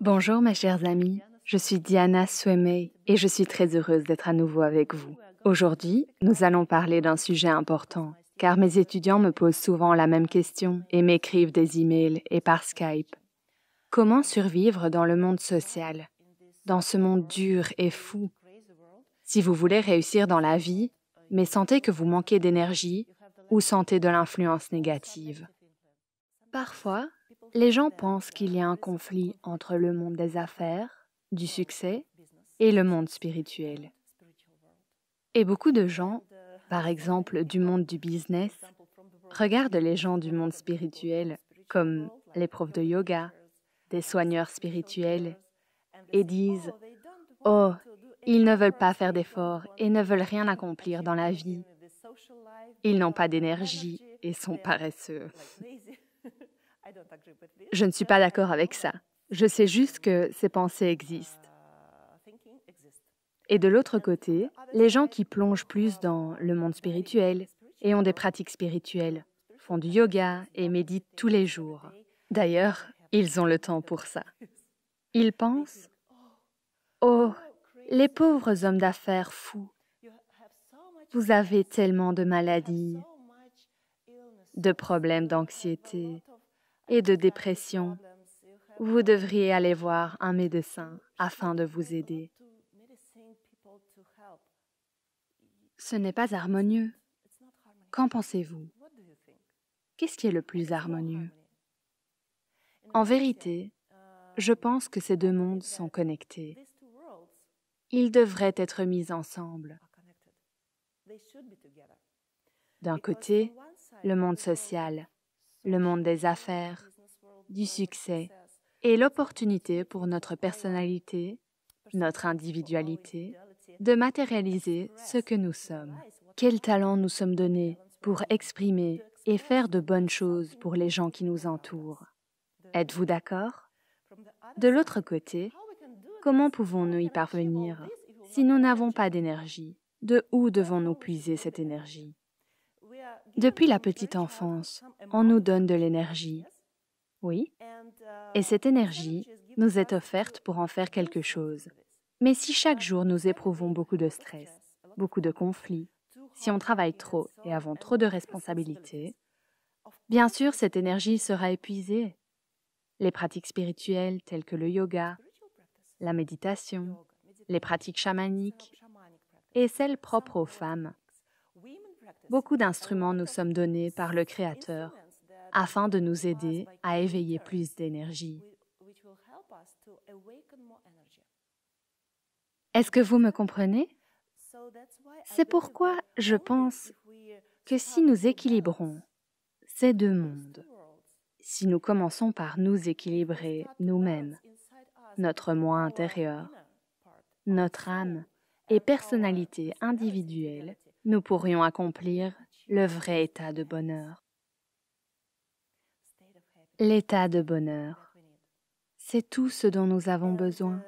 Bonjour mes chers amis, je suis Diana Swemey et je suis très heureuse d'être à nouveau avec vous. Aujourd'hui, nous allons parler d'un sujet important, car mes étudiants me posent souvent la même question et m'écrivent des emails et par Skype. Comment survivre dans le monde social, dans ce monde dur et fou Si vous voulez réussir dans la vie, mais sentez que vous manquez d'énergie ou sentez de l'influence négative. Parfois, les gens pensent qu'il y a un conflit entre le monde des affaires, du succès, et le monde spirituel. Et beaucoup de gens, par exemple du monde du business, regardent les gens du monde spirituel comme les profs de yoga, des soigneurs spirituels, et disent ⁇ Oh, ils ne veulent pas faire d'efforts et ne veulent rien accomplir dans la vie. Ils n'ont pas d'énergie et sont paresseux. Je ne suis pas d'accord avec ça. Je sais juste que ces pensées existent. Et de l'autre côté, les gens qui plongent plus dans le monde spirituel et ont des pratiques spirituelles, font du yoga et méditent tous les jours. D'ailleurs, ils ont le temps pour ça. Ils pensent, oh, les pauvres hommes d'affaires fous, vous avez tellement de maladies, de problèmes d'anxiété, et de dépression, vous devriez aller voir un médecin afin de vous aider. Ce n'est pas harmonieux. Qu'en pensez-vous Qu'est-ce qui est le plus harmonieux En vérité, je pense que ces deux mondes sont connectés. Ils devraient être mis ensemble. D'un côté, le monde social, le monde des affaires, du succès et l'opportunité pour notre personnalité, notre individualité, de matérialiser ce que nous sommes. Quel talent nous sommes donnés pour exprimer et faire de bonnes choses pour les gens qui nous entourent. Êtes-vous d'accord De l'autre côté, comment pouvons-nous y parvenir si nous n'avons pas d'énergie De où devons-nous puiser cette énergie depuis la petite enfance, on nous donne de l'énergie. Oui. Et cette énergie nous est offerte pour en faire quelque chose. Mais si chaque jour nous éprouvons beaucoup de stress, beaucoup de conflits, si on travaille trop et avons trop de responsabilités, bien sûr cette énergie sera épuisée. Les pratiques spirituelles telles que le yoga, la méditation, les pratiques chamaniques et celles propres aux femmes Beaucoup d'instruments nous sommes donnés par le Créateur afin de nous aider à éveiller plus d'énergie. Est-ce que vous me comprenez C'est pourquoi je pense que si nous équilibrons ces deux mondes, si nous commençons par nous équilibrer nous-mêmes, notre moi intérieur, notre âme et personnalité individuelle, nous pourrions accomplir le vrai état de bonheur. L'état de bonheur, c'est tout ce dont nous avons besoin.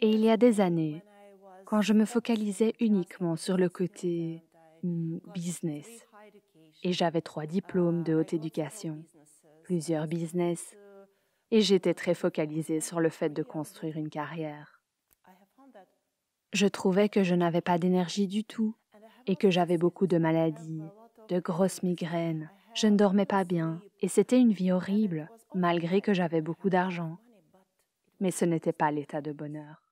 Et il y a des années, quand je me focalisais uniquement sur le côté mm, business, et j'avais trois diplômes de haute éducation, plusieurs business, et j'étais très focalisée sur le fait de construire une carrière. Je trouvais que je n'avais pas d'énergie du tout et que j'avais beaucoup de maladies, de grosses migraines. Je ne dormais pas bien et c'était une vie horrible, malgré que j'avais beaucoup d'argent. Mais ce n'était pas l'état de bonheur.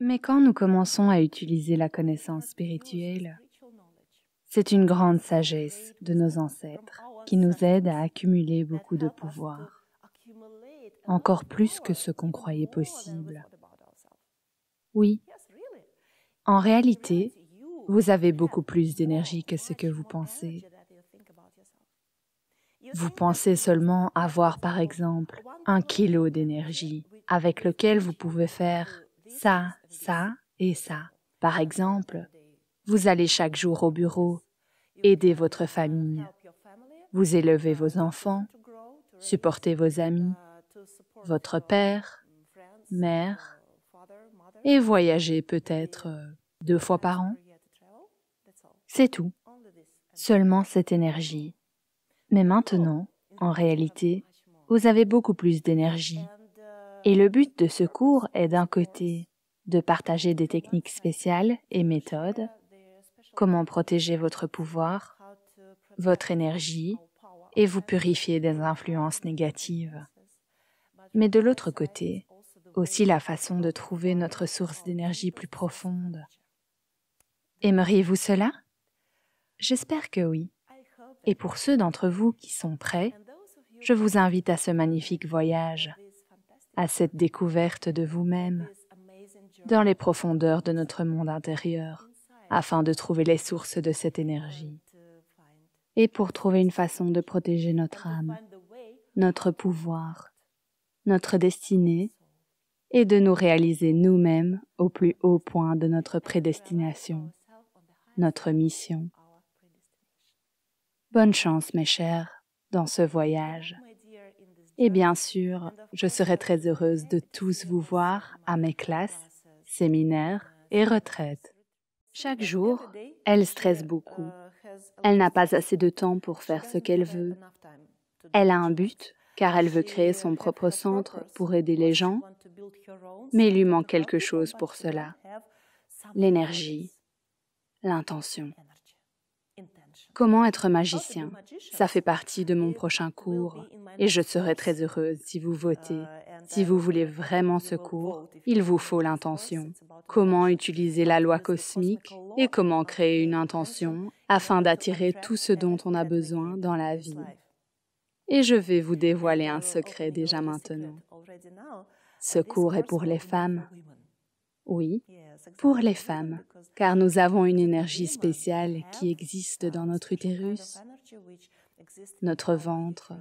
Mais quand nous commençons à utiliser la connaissance spirituelle, c'est une grande sagesse de nos ancêtres qui nous aide à accumuler beaucoup de pouvoir, encore plus que ce qu'on croyait possible. Oui, en réalité, vous avez beaucoup plus d'énergie que ce que vous pensez. Vous pensez seulement avoir, par exemple, un kilo d'énergie avec lequel vous pouvez faire ça, ça et ça. Par exemple, vous allez chaque jour au bureau, aider votre famille, vous élevez vos enfants, supporter vos amis, votre père, mère, et voyager peut-être deux fois par an. C'est tout. Seulement cette énergie. Mais maintenant, en réalité, vous avez beaucoup plus d'énergie. Et le but de ce cours est d'un côté de partager des techniques spéciales et méthodes, comment protéger votre pouvoir, votre énergie et vous purifier des influences négatives. Mais de l'autre côté, aussi la façon de trouver notre source d'énergie plus profonde. Aimeriez-vous cela J'espère que oui. Et pour ceux d'entre vous qui sont prêts, je vous invite à ce magnifique voyage, à cette découverte de vous-même, dans les profondeurs de notre monde intérieur, afin de trouver les sources de cette énergie, et pour trouver une façon de protéger notre âme, notre pouvoir, notre destinée, et de nous réaliser nous-mêmes au plus haut point de notre prédestination, notre mission. Bonne chance, mes chers, dans ce voyage. Et bien sûr, je serai très heureuse de tous vous voir à mes classes, séminaires et retraites. Chaque jour, elle stresse beaucoup. Elle n'a pas assez de temps pour faire ce qu'elle veut. Elle a un but, car elle veut créer son propre centre pour aider les gens, mais il lui manque quelque chose pour cela. L'énergie, l'intention. Comment être magicien Ça fait partie de mon prochain cours et je serai très heureuse si vous votez. Si vous voulez vraiment ce cours, il vous faut l'intention. Comment utiliser la loi cosmique et comment créer une intention afin d'attirer tout ce dont on a besoin dans la vie. Et je vais vous dévoiler un secret déjà maintenant. Ce cours est pour les femmes. Oui, pour les femmes, car nous avons une énergie spéciale qui existe dans notre utérus, notre ventre,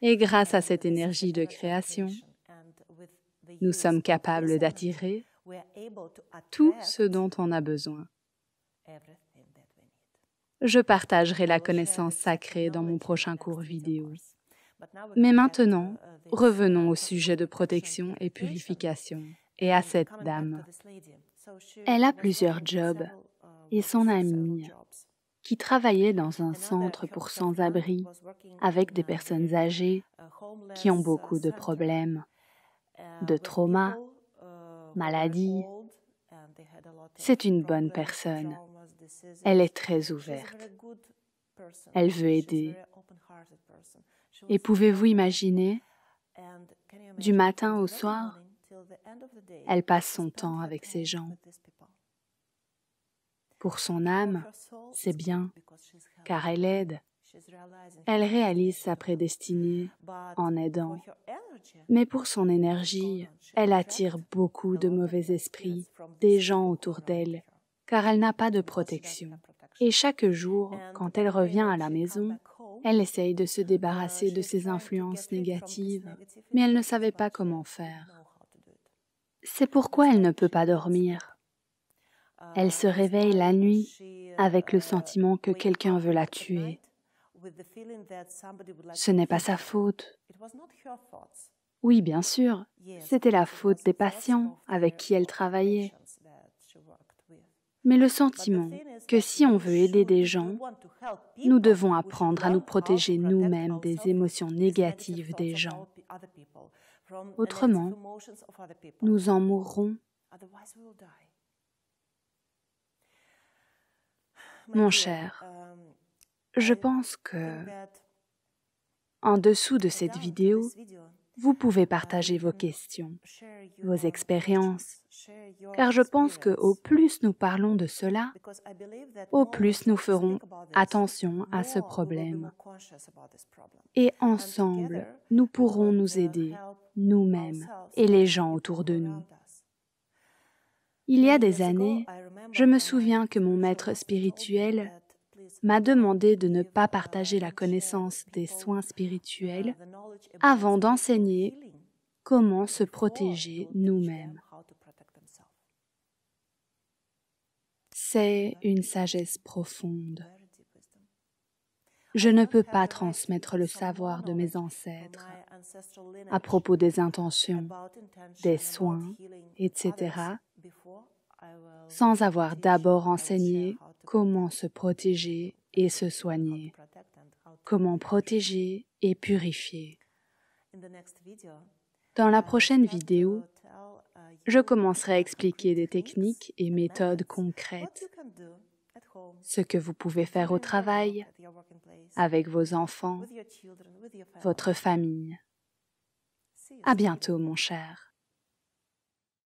et grâce à cette énergie de création, nous sommes capables d'attirer tout ce dont on a besoin. Je partagerai la connaissance sacrée dans mon prochain cours vidéo. Mais maintenant, revenons au sujet de protection et purification et à cette dame. Elle a plusieurs jobs um, et son amie, qui travaillait dans un centre pour sans-abri avec des um, personnes âgées qui ont beaucoup uh, de problèmes, uh, de traumas, uh, maladies. C'est une bonne personne. Elle est très ouverte. Elle veut aider. Et pouvez-vous imaginer, du matin au soir, elle passe son temps avec ces gens. Pour son âme, c'est bien, car elle aide. Elle réalise sa prédestinée en aidant. Mais pour son énergie, elle attire beaucoup de mauvais esprits, des gens autour d'elle, car elle n'a pas de protection. Et chaque jour, quand elle revient à la maison, elle essaye de se débarrasser de ces influences négatives, mais elle ne savait pas comment faire. C'est pourquoi elle ne peut pas dormir. Elle se réveille la nuit avec le sentiment que quelqu'un veut la tuer. Ce n'est pas sa faute. Oui, bien sûr, c'était la faute des patients avec qui elle travaillait. Mais le sentiment que si on veut aider des gens, nous devons apprendre à nous protéger nous-mêmes des émotions négatives des gens. Autrement, nous en mourrons. Mon cher, um, je pense que en dessous de cette vidéo, vous pouvez partager um, vos questions, vos expériences, car je pense que au plus nous parlons de cela, au plus nous ferons attention à ce problème. Et ensemble, nous pourrons nous aider nous-mêmes et les gens autour de nous. Il y a des années, je me souviens que mon maître spirituel m'a demandé de ne pas partager la connaissance des soins spirituels avant d'enseigner comment se protéger nous-mêmes. C'est une sagesse profonde je ne peux pas transmettre le savoir de mes ancêtres à propos des intentions, des soins, etc., sans avoir d'abord enseigné comment se protéger et se soigner, comment protéger et purifier. Dans la prochaine vidéo, je commencerai à expliquer des techniques et méthodes concrètes ce que vous pouvez faire au travail, avec vos enfants, votre famille. À bientôt, mon cher.